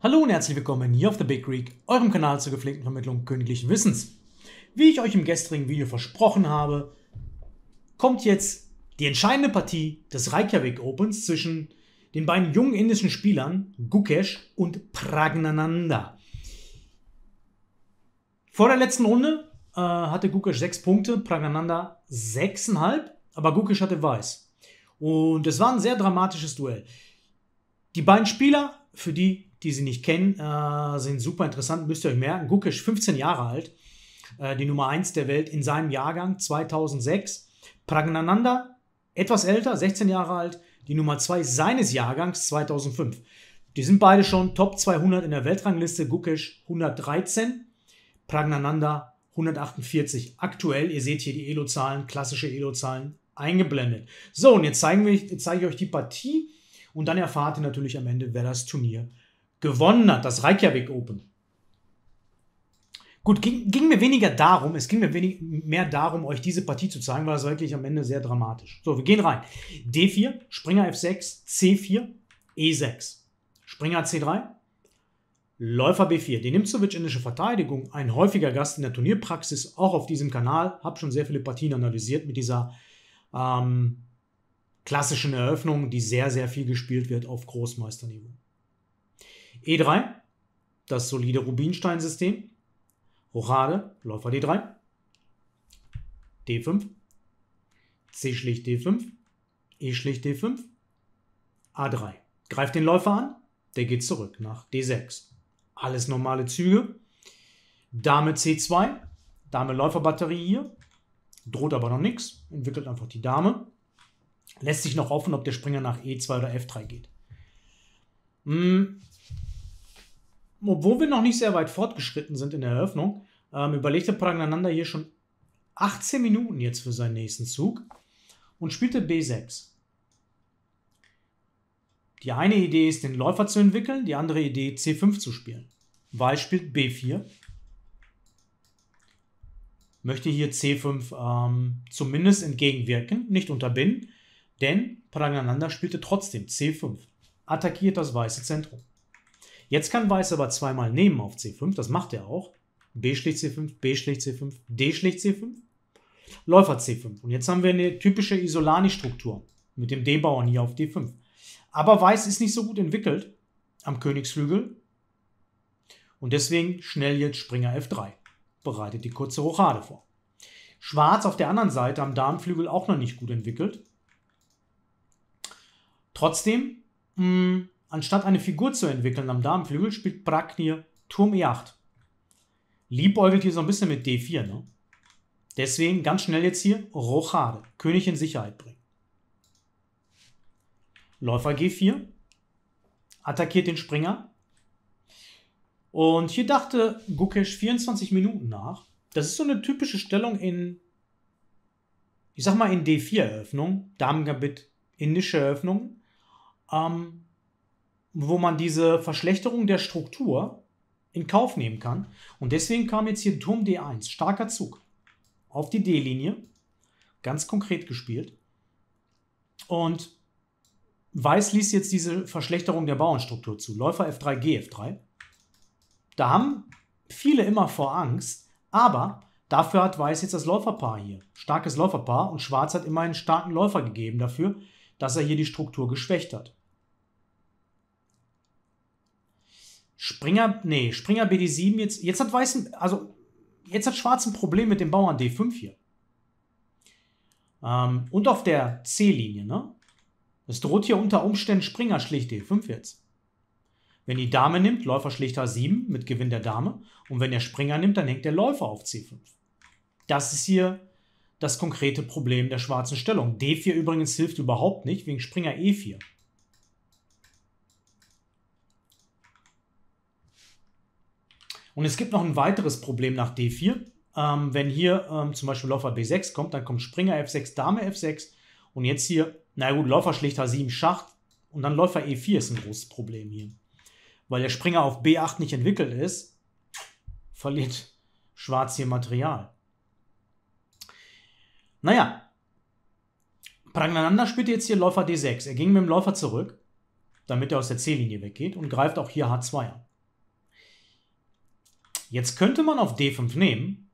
Hallo und herzlich willkommen hier auf The Big Greek, eurem Kanal zur gepflegten Vermittlung königlichen Wissens. Wie ich euch im gestrigen Video versprochen habe, kommt jetzt die entscheidende Partie des Reykjavik Opens zwischen den beiden jungen indischen Spielern Gukesh und Pragnananda. Vor der letzten Runde äh, hatte Gukesh 6 Punkte, Pragnananda 6,5, aber Gukesh hatte Weiß. Und es war ein sehr dramatisches Duell. Die beiden Spieler, für die die sie nicht kennen, äh, sind super interessant, müsst ihr euch merken. Gukesh, 15 Jahre alt, äh, die Nummer 1 der Welt in seinem Jahrgang 2006. Pragnananda, etwas älter, 16 Jahre alt, die Nummer 2 seines Jahrgangs 2005. Die sind beide schon Top 200 in der Weltrangliste. Gukesh 113, Pragnananda 148. Aktuell, ihr seht hier die Elo-Zahlen, klassische Elo-Zahlen eingeblendet. So, und jetzt, zeigen wir, jetzt zeige ich euch die Partie und dann erfahrt ihr natürlich am Ende, wer das Turnier gewonnen hat, das Reykjavik Open. Gut, ging, ging, mir weniger darum, es ging mir wenig, mehr darum, euch diese Partie zu zeigen, weil es wirklich am Ende sehr dramatisch. So, wir gehen rein. D4, Springer F6, C4, E6. Springer C3, Läufer B4. Die Nimzowitsch indische Verteidigung, ein häufiger Gast in der Turnierpraxis, auch auf diesem Kanal. Hab schon sehr viele Partien analysiert mit dieser ähm, klassischen Eröffnung, die sehr, sehr viel gespielt wird auf Großmeisterniveau. E3, das solide Rubinstein-System. Rochade, Läufer D3. D5. C schlicht D5. E schlicht D5. A3. Greift den Läufer an, der geht zurück nach D6. Alles normale Züge. Dame C2, Dame Läuferbatterie hier. Droht aber noch nichts, entwickelt einfach die Dame. Lässt sich noch offen, ob der Springer nach E2 oder F3 geht. Hm, obwohl wir noch nicht sehr weit fortgeschritten sind in der Eröffnung, ähm, überlegte Pragnananda hier schon 18 Minuten jetzt für seinen nächsten Zug und spielte B6. Die eine Idee ist, den Läufer zu entwickeln, die andere Idee, C5 zu spielen. Weil spielt B4. Möchte hier C5 ähm, zumindest entgegenwirken, nicht unterbinden, denn Pragnananda spielte trotzdem C5, attackiert das weiße Zentrum. Jetzt kann Weiß aber zweimal nehmen auf C5, das macht er auch. B schlägt C5, B schlägt C5, D schlägt C5, Läufer C5. Und jetzt haben wir eine typische Isolani-Struktur mit dem D-Bauern hier auf D5. Aber Weiß ist nicht so gut entwickelt am Königsflügel. Und deswegen schnell jetzt Springer F3. Bereitet die kurze Rochade vor. Schwarz auf der anderen Seite am Damenflügel auch noch nicht gut entwickelt. Trotzdem mh, hm, Anstatt eine Figur zu entwickeln am Damenflügel, spielt Praknir Turm E8. Liebäugelt hier so ein bisschen mit D4, ne? Deswegen ganz schnell jetzt hier Rochade, König in Sicherheit bringen. Läufer G4, attackiert den Springer. Und hier dachte Gukesh 24 Minuten nach. Das ist so eine typische Stellung in, ich sag mal, in D4-Eröffnung, Damengambit, indische Eröffnung. Ähm, wo man diese Verschlechterung der Struktur in Kauf nehmen kann. Und deswegen kam jetzt hier Turm D1, starker Zug auf die D-Linie, ganz konkret gespielt. Und Weiß liest jetzt diese Verschlechterung der Bauernstruktur zu. Läufer F3, gf 3 Da haben viele immer vor Angst, aber dafür hat Weiß jetzt das Läuferpaar hier. Starkes Läuferpaar und Schwarz hat immer einen starken Läufer gegeben dafür, dass er hier die Struktur geschwächt hat. Springer, nee, Springer BD7 jetzt, jetzt hat Weißen, also jetzt hat Schwarz ein Problem mit dem Bauern D5 hier. Ähm, und auf der C-Linie, ne? Es droht hier unter Umständen Springer schlicht D5 jetzt. Wenn die Dame nimmt, Läufer schlicht a 7 mit Gewinn der Dame. Und wenn der Springer nimmt, dann hängt der Läufer auf C5. Das ist hier das konkrete Problem der schwarzen Stellung. D4 übrigens hilft überhaupt nicht wegen Springer E4. Und es gibt noch ein weiteres Problem nach D4. Ähm, wenn hier ähm, zum Beispiel Läufer B6 kommt, dann kommt Springer F6, Dame F6 und jetzt hier, na gut, Läufer schlicht H7 Schacht und dann Läufer E4 ist ein großes Problem hier. Weil der Springer auf B8 nicht entwickelt ist, verliert Schwarz hier Material. Naja, Pragnananda spielt jetzt hier Läufer D6. Er ging mit dem Läufer zurück, damit er aus der C-Linie weggeht und greift auch hier H2 an. Jetzt könnte man auf D5 nehmen.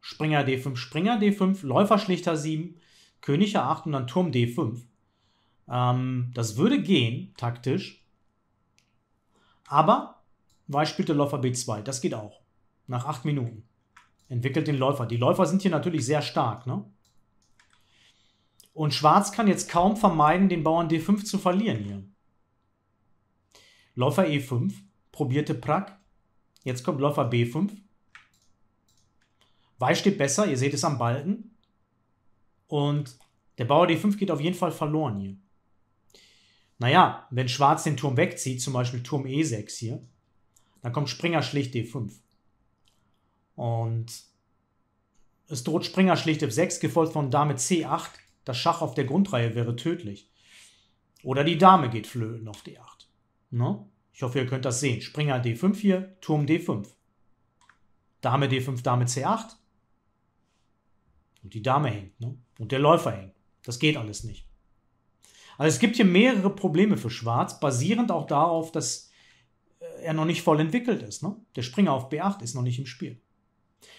Springer D5, Springer D5, Läufer Schlichter 7, König A8 und dann Turm D5. Ähm, das würde gehen, taktisch. Aber Weiß spielt der Läufer B2. Das geht auch. Nach 8 Minuten. Entwickelt den Läufer. Die Läufer sind hier natürlich sehr stark. Ne? Und Schwarz kann jetzt kaum vermeiden, den Bauern D5 zu verlieren hier. Läufer E5 probierte Prag. Jetzt kommt Läufer B5. Weiß steht besser, ihr seht es am Balken. Und der Bauer D5 geht auf jeden Fall verloren hier. Naja, wenn Schwarz den Turm wegzieht, zum Beispiel Turm E6 hier, dann kommt Springer schlicht D5. Und es droht Springer schlicht F6, gefolgt von Dame C8. Das Schach auf der Grundreihe wäre tödlich. Oder die Dame geht flöten auf D8. Ne? Ich hoffe, ihr könnt das sehen. Springer D5 hier, Turm D5. Dame D5, Dame C8. Und die Dame hängt, ne? Und der Läufer hängt. Das geht alles nicht. Also es gibt hier mehrere Probleme für Schwarz, basierend auch darauf, dass äh, er noch nicht voll entwickelt ist. Ne? Der Springer auf B8 ist noch nicht im Spiel.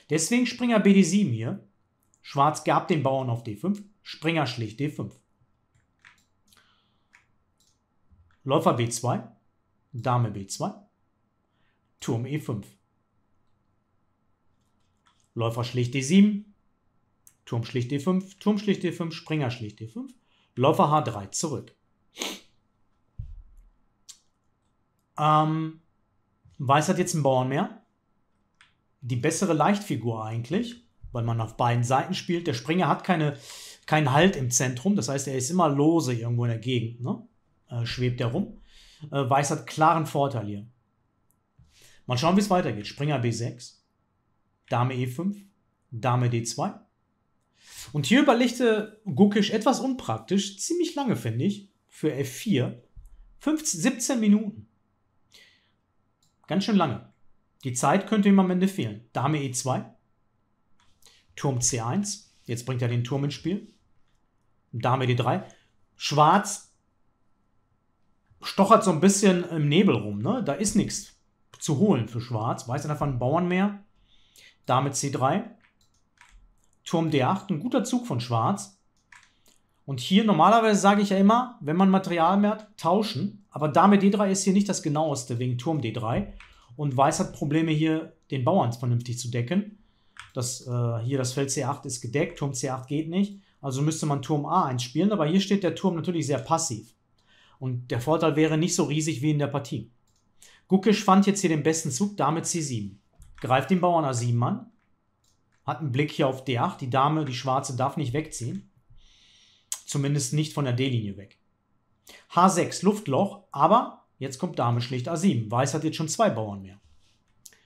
Deswegen Springer BD7 hier. Schwarz gab den Bauern auf D5, Springer schlicht D5. Läufer B2, Dame B2, Turm E5. Läufer schlicht D7, e Turm schlicht D5, e Turm schlicht D5, e Springer schlicht D5, Läufer H3 zurück. Ähm, Weiß hat jetzt einen Bauern mehr. Die bessere Leichtfigur eigentlich, weil man auf beiden Seiten spielt. Der Springer hat keine, keinen Halt im Zentrum, das heißt, er ist immer lose irgendwo in der Gegend. Ne? Äh, schwebt er rum. Äh, Weiß hat klaren Vorteil hier. Mal schauen, wie es weitergeht. Springer B6, Dame E5, Dame D2. Und hier überlegte Gukisch etwas unpraktisch, ziemlich lange, finde ich, für F4. 15, 17 Minuten. Ganz schön lange. Die Zeit könnte ihm am Ende fehlen. Dame E2, Turm C1, jetzt bringt er den Turm ins Spiel. Dame D3. Schwarz stochert so ein bisschen im Nebel rum. Ne? Da ist nichts zu holen für Schwarz. Weiß einfach einen Bauern mehr? Dame C3. Turm D8, ein guter Zug von Schwarz. Und hier normalerweise sage ich ja immer, wenn man Material mehr hat, tauschen. Aber Dame D3 ist hier nicht das genaueste wegen Turm D3. Und Weiß hat Probleme hier, den Bauern vernünftig zu decken. Das, äh, hier das Feld C8 ist gedeckt, Turm C8 geht nicht. Also müsste man Turm A1 spielen. Aber hier steht der Turm natürlich sehr passiv. Und der Vorteil wäre nicht so riesig wie in der Partie. Gukisch fand jetzt hier den besten Zug, Dame C7. Greift den Bauern A7 an. Hat einen Blick hier auf D8. Die Dame, die Schwarze, darf nicht wegziehen. Zumindest nicht von der D-Linie weg. H6, Luftloch, aber jetzt kommt Dame schlicht A7. Weiß hat jetzt schon zwei Bauern mehr.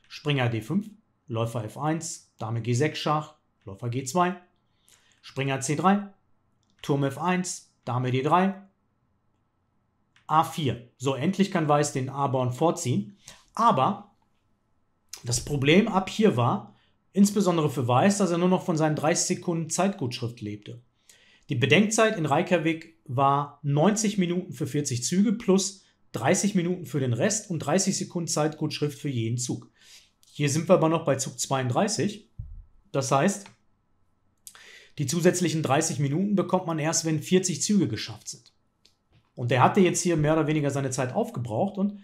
Springer D5, Läufer F1, Dame G6 Schach, Läufer G2, Springer C3, Turm F1, Dame D3, A4. So, endlich kann Weiß den A-Bauern vorziehen. Aber das Problem ab hier war, insbesondere für Weiß, dass er nur noch von seinen 30 Sekunden Zeitgutschrift lebte. Die Bedenkzeit in Reykjavik war 90 Minuten für 40 Züge plus 30 Minuten für den Rest und 30 Sekunden Zeitgutschrift für jeden Zug. Hier sind wir aber noch bei Zug 32. Das heißt, die zusätzlichen 30 Minuten bekommt man erst, wenn 40 Züge geschafft sind. Und der hatte jetzt hier mehr oder weniger seine Zeit aufgebraucht und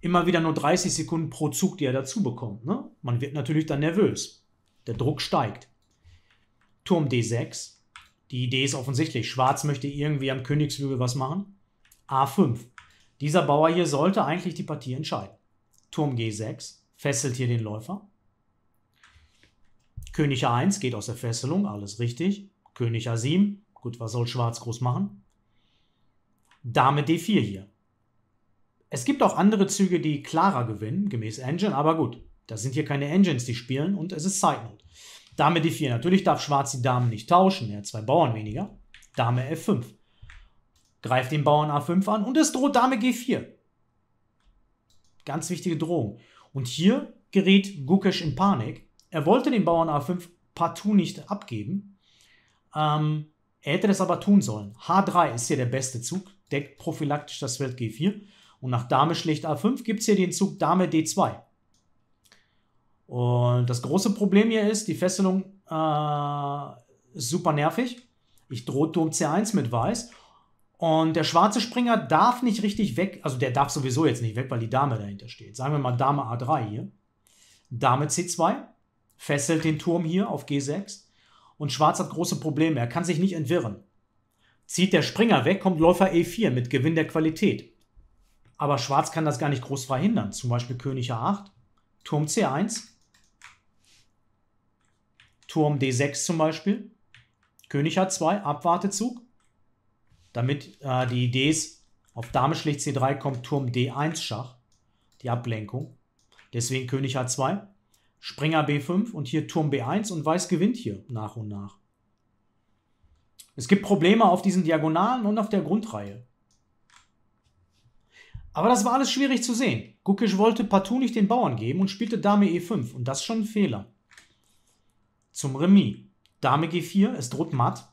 immer wieder nur 30 Sekunden pro Zug, die er dazu bekommt. Ne? Man wird natürlich dann nervös. Der Druck steigt. Turm D6. Die Idee ist offensichtlich. Schwarz möchte irgendwie am Königsflügel was machen. A5. Dieser Bauer hier sollte eigentlich die Partie entscheiden. Turm G6 fesselt hier den Läufer. König A1 geht aus der Fesselung, alles richtig. König A7, gut, was soll Schwarz groß machen? Dame D4 hier. Es gibt auch andere Züge, die klarer gewinnen, gemäß Engine, aber gut, das sind hier keine Engines, die spielen und es ist Zeitnot. Dame D4, natürlich darf Schwarz die Damen nicht tauschen, er hat zwei Bauern weniger. Dame F5. Greift den Bauern A5 an und es droht Dame G4. Ganz wichtige Drohung. Und hier gerät Gukesh in Panik. Er wollte den Bauern A5 partout nicht abgeben. Ähm, er hätte das aber tun sollen. H3 ist hier der beste Zug deckt prophylaktisch das Feld G4. Und nach Dame schlägt A5 gibt es hier den Zug Dame D2. Und das große Problem hier ist, die Fesselung äh, ist super nervig. Ich drohe Turm C1 mit Weiß. Und der schwarze Springer darf nicht richtig weg, also der darf sowieso jetzt nicht weg, weil die Dame dahinter steht. Sagen wir mal Dame A3 hier. Dame C2 fesselt den Turm hier auf G6. Und Schwarz hat große Probleme. Er kann sich nicht entwirren. Zieht der Springer weg, kommt Läufer E4 mit Gewinn der Qualität. Aber Schwarz kann das gar nicht groß verhindern. Zum Beispiel König A8, Turm C1, Turm D6 zum Beispiel, König a 2 Abwartezug. Damit äh, die Idee ist, auf Dame schlägt C3 kommt Turm D1 Schach, die Ablenkung. Deswegen König a 2 Springer B5 und hier Turm B1 und Weiß gewinnt hier nach und nach. Es gibt Probleme auf diesen Diagonalen und auf der Grundreihe. Aber das war alles schwierig zu sehen. Gukic wollte partout nicht den Bauern geben und spielte Dame E5 und das ist schon ein Fehler. Zum Remis. Dame G4, es droht matt.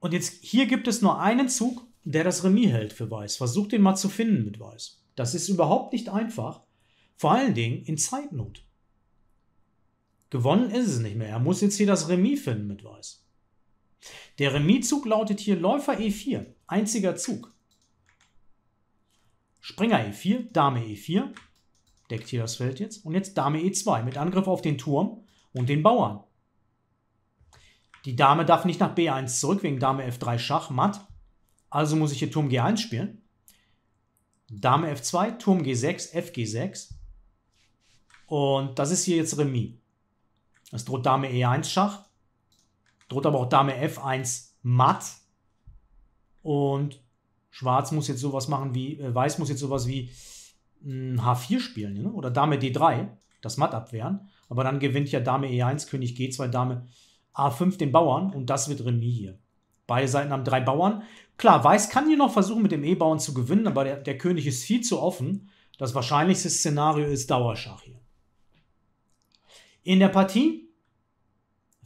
Und jetzt hier gibt es nur einen Zug, der das Remis hält für Weiß. Versucht den mal zu finden mit Weiß. Das ist überhaupt nicht einfach. Vor allen Dingen in Zeitnot. Gewonnen ist es nicht mehr. Er muss jetzt hier das Remis finden mit Weiß. Der Remiszug lautet hier Läufer E4, einziger Zug. Springer E4, Dame E4, deckt hier das Feld jetzt. Und jetzt Dame E2 mit Angriff auf den Turm und den Bauern. Die Dame darf nicht nach B1 zurück, wegen Dame F3 Schach, matt. Also muss ich hier Turm G1 spielen. Dame F2, Turm G6, F 2 turm g 6 fg 6 Und das ist hier jetzt Remis. Es droht Dame E1 Schach. Droht aber auch Dame F1 matt. Und Schwarz muss jetzt sowas machen wie, äh, Weiß muss jetzt sowas wie mh, hm, H4 spielen ne? oder Dame D3, das Matt abwehren. Aber dann gewinnt ja Dame E1, König G2, Dame A5 den Bauern und das wird Remis hier. Beide Seiten haben drei Bauern. Klar, Weiß kann hier noch versuchen, mit dem E-Bauern zu gewinnen, aber der, der König ist viel zu offen. Das wahrscheinlichste Szenario ist Dauerschach hier. In der Partie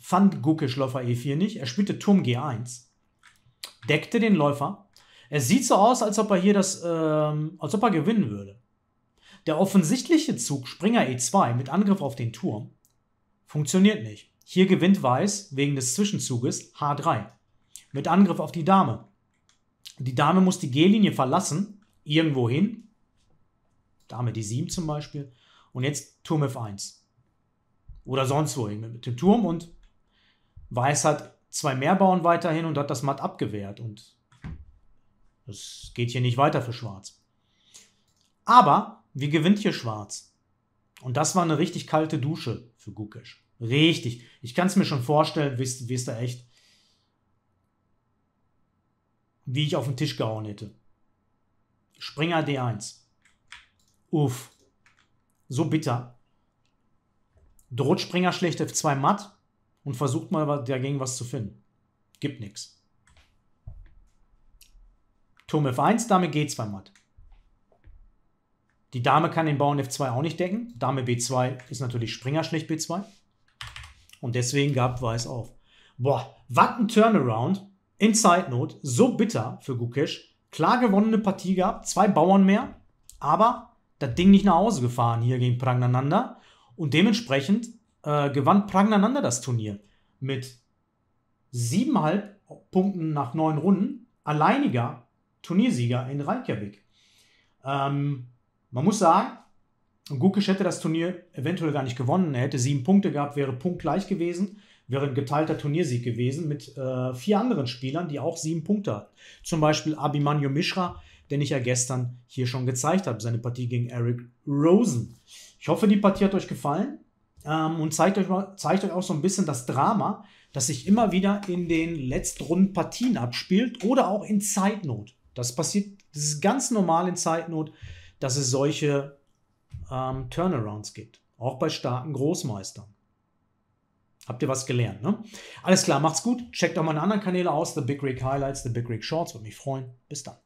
fand Gucke Läufer E4 nicht. Er spielte Turm G1, deckte den Läufer. Es sieht so aus, als ob er hier das, ähm, als ob er gewinnen würde. Der offensichtliche Zug Springer E2 mit Angriff auf den Turm funktioniert nicht. Hier gewinnt Weiß wegen des Zwischenzuges H3 mit Angriff auf die Dame. Die Dame muss die G-Linie verlassen, irgendwo hin. Dame D7 zum Beispiel. Und jetzt Turm F1. Oder sonst wohin mit dem Turm und Weiß hat zwei mehr bauen weiterhin und hat das matt abgewehrt. Und es geht hier nicht weiter für Schwarz. Aber wie gewinnt hier Schwarz? Und das war eine richtig kalte Dusche für Gukesh. Richtig. Ich kann es mir schon vorstellen, wie es da echt, wie ich auf den Tisch gehauen hätte. Springer D1. Uff. So bitter. Droht Springer schlecht F2 matt und versucht mal dagegen was zu finden. Gibt nichts. Turm F1, Dame G2 matt. Die Dame kann den Bauern F2 auch nicht decken. Dame B2 ist natürlich Springer schlecht B2. Und deswegen gab Weiß auf. Boah, was ein Turnaround in Zeitnot. So bitter für Gukesh. Klar gewonnene Partie gehabt, zwei Bauern mehr, aber das Ding nicht nach Hause gefahren hier gegen Pragnananda. Und dementsprechend äh, gewann Pragnander das Turnier mit siebeneinhalb Punkten nach neun Runden, alleiniger Turniersieger in Reykjavik. Ähm, man muss sagen, Gukic hätte das Turnier eventuell gar nicht gewonnen. Er hätte sieben Punkte gehabt, wäre punktgleich gewesen, wäre ein geteilter Turniersieg gewesen mit äh, vier anderen Spielern, die auch sieben Punkte hatten. Zum Beispiel Abimanyo Mishra, den ich ja gestern hier schon gezeigt habe, seine Partie gegen Eric Rosen. Ich hoffe, die Partie hat euch gefallen ähm, und zeigt euch, mal, zeigt euch auch so ein bisschen das Drama, das sich immer wieder in den letzten Partien abspielt oder auch in Zeitnot. Das passiert, das ist ganz normal in Zeitnot, dass es solche ähm, Turnarounds gibt. Auch bei starken Großmeistern. Habt ihr was gelernt, ne? Alles klar, macht's gut. Checkt auch meine anderen Kanäle aus. The Big Rig Highlights, The Big Rig Shorts. Würde mich freuen. Bis dann.